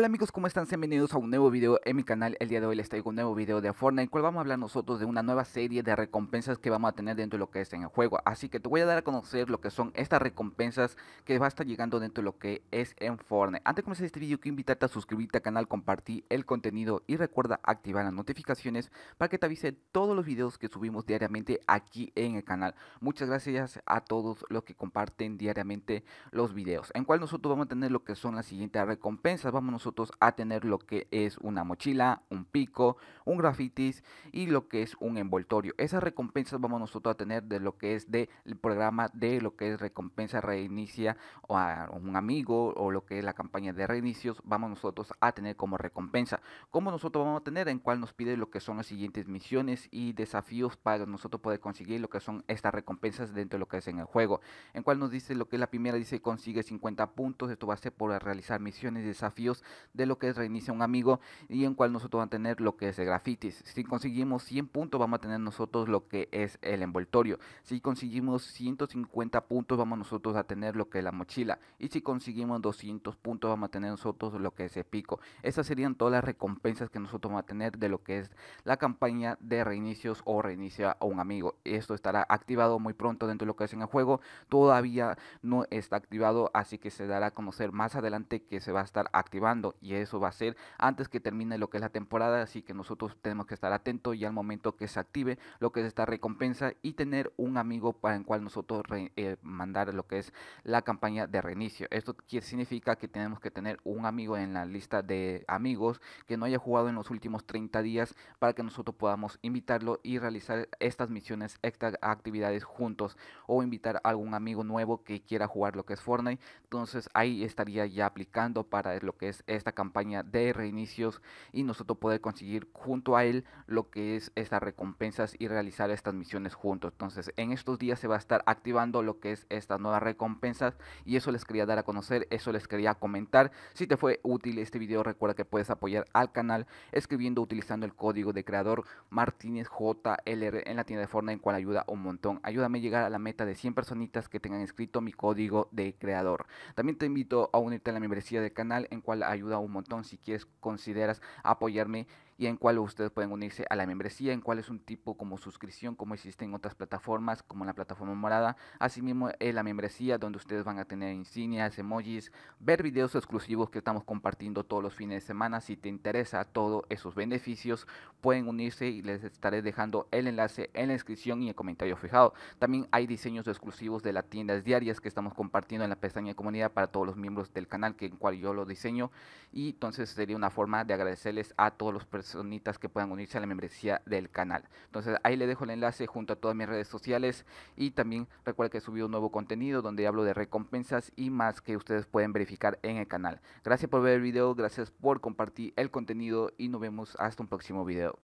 Hola amigos, ¿cómo están? Bienvenidos a un nuevo video en mi canal. El día de hoy les traigo un nuevo video de Fortnite, en cual vamos a hablar nosotros de una nueva serie de recompensas que vamos a tener dentro de lo que es en el juego. Así que te voy a dar a conocer lo que son estas recompensas que va a estar llegando dentro de lo que es en Fortnite. Antes de comenzar este video, quiero invitarte a suscribirte al canal, compartir el contenido y recuerda activar las notificaciones para que te avise todos los videos que subimos diariamente aquí en el canal. Muchas gracias a todos los que comparten diariamente los videos, en cual nosotros vamos a tener lo que son las siguientes recompensas. Vamos nosotros a tener lo que es una mochila, un pico, un grafitis y lo que es un envoltorio. Esas recompensas vamos nosotros a tener de lo que es del programa de lo que es recompensa reinicia o a un amigo o lo que es la campaña de reinicios vamos nosotros a tener como recompensa. Como nosotros vamos a tener en cual nos pide lo que son las siguientes misiones y desafíos para nosotros poder conseguir lo que son estas recompensas dentro de lo que es en el juego. En cual nos dice lo que es la primera dice consigue 50 puntos, esto va a ser por realizar misiones, y desafíos de lo que es reinicia un amigo y en cual nosotros vamos a tener lo que es el grafitis. Si conseguimos 100 puntos vamos a tener nosotros lo que es el envoltorio. Si conseguimos 150 puntos vamos nosotros a tener lo que es la mochila. Y si conseguimos 200 puntos vamos a tener nosotros lo que es el pico. Esas serían todas las recompensas que nosotros vamos a tener de lo que es la campaña de reinicios o reinicia a un amigo. Esto estará activado muy pronto dentro de lo que es en el juego. Todavía no está activado así que se dará a conocer más adelante que se va a estar activando y eso va a ser antes que termine lo que es la temporada, así que nosotros tenemos que estar atentos y al momento que se active lo que es esta recompensa y tener un amigo para el cual nosotros eh, mandar lo que es la campaña de reinicio. Esto significa que tenemos que tener un amigo en la lista de amigos que no haya jugado en los últimos 30 días para que nosotros podamos invitarlo y realizar estas misiones, estas actividades juntos o invitar a algún amigo nuevo que quiera jugar lo que es Fortnite. Entonces ahí estaría ya aplicando para lo que es esta campaña de reinicios y nosotros poder conseguir junto a él lo que es estas recompensas y realizar estas misiones juntos. Entonces, en estos días se va a estar activando lo que es estas nuevas recompensas y eso les quería dar a conocer, eso les quería comentar. Si te fue útil este video, recuerda que puedes apoyar al canal escribiendo utilizando el código de creador Martínez JLR en la tienda de Fortnite, en cual ayuda un montón. Ayúdame a llegar a la meta de 100 personitas que tengan escrito mi código de creador. También te invito a unirte a la membresía del canal en cual ayuda ayuda un montón. Si quieres, consideras apoyarme y en cuál ustedes pueden unirse a la membresía, en cuál es un tipo como suscripción, como existe en otras plataformas, como la plataforma morada. Asimismo, en la membresía donde ustedes van a tener insignias, emojis, ver videos exclusivos que estamos compartiendo todos los fines de semana. Si te interesa todos esos beneficios, pueden unirse y les estaré dejando el enlace en la descripción y en el comentario fijado. También hay diseños exclusivos de las tiendas diarias que estamos compartiendo en la pestaña de comunidad para todos los miembros del canal, que en cual yo lo diseño. Y entonces sería una forma de agradecerles a todos los personitas que puedan unirse a la membresía del canal. Entonces ahí le dejo el enlace junto a todas mis redes sociales y también recuerda que he subido un nuevo contenido donde hablo de recompensas y más que ustedes pueden verificar en el canal. Gracias por ver el video, gracias por compartir el contenido y nos vemos hasta un próximo video.